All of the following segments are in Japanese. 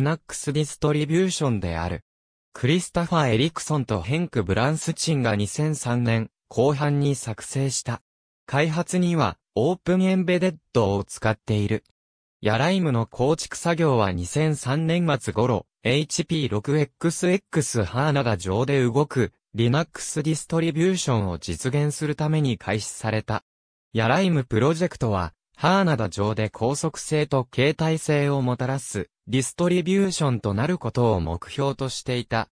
Linux ディストリビューションである。クリスタファー・エリクソンとヘンク・ブランスチンが2003年後半に作成した。開発にはオープンエンベデッドを使っている。ヤライムの構築作業は2003年末頃、HP6XX ハーナが上で動く Linux ディストリビューションを実現するために開始された。ヤライムプロジェクトは、ハーナダ上で高速性と携帯性をもたらすディストリビューションとなることを目標としていた。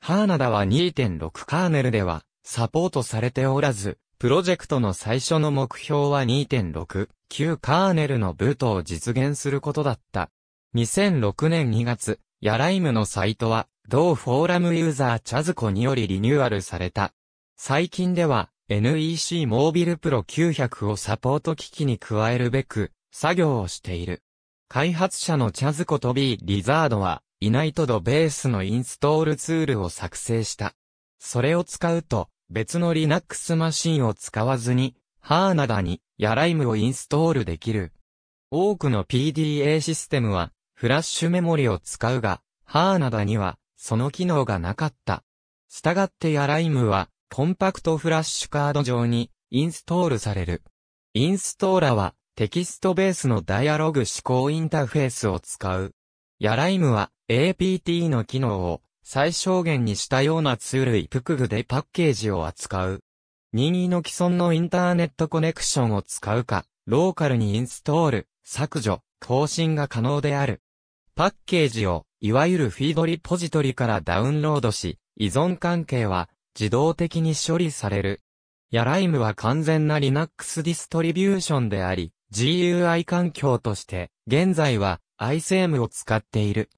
ハーナダは2.6カーネルではサポートされておらず、プロジェクトの最初の目標は2.6、旧カーネルのブートを実現することだった。2006年2月、ヤライムのサイトは、同フォーラムユーザーチャズコによりリニューアルされた。最近では、NEC モービルプロ900をサポート機器に加えるべく、作業をしている。開発者のチャズコと B リザードは、イナイトドベースのインストールツールを作成した。それを使うと、別の Linux マシンを使わずに、ハーナダに、ヤライムをインストールできる。多くの PDA システムは、フラッシュメモリを使うが、ハーナダには、その機能がなかった。したがってヤライムは、コンパクトフラッシュカード上に、インストールされる。インストーラは、テキストベースのダイアログ思考インターフェースを使う。ヤライムは APT の機能を最小限にしたようなツールイプクグでパッケージを扱う。任意の既存のインターネットコネクションを使うか、ローカルにインストール、削除、更新が可能である。パッケージを、いわゆるフィードリポジトリからダウンロードし、依存関係は自動的に処理される。ヤライムは完全な Linux ディストリビューションであり、GUI 環境として、現在は i c m を使っている。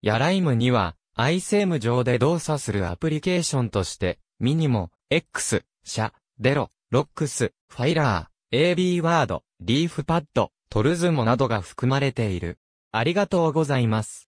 ヤライムには i c m 上で動作するアプリケーションとして、ミニモ、X、社、デロ、ロックス、ファイラー、AB ワード、リーフパッド、トルズモなどが含まれている。ありがとうございます。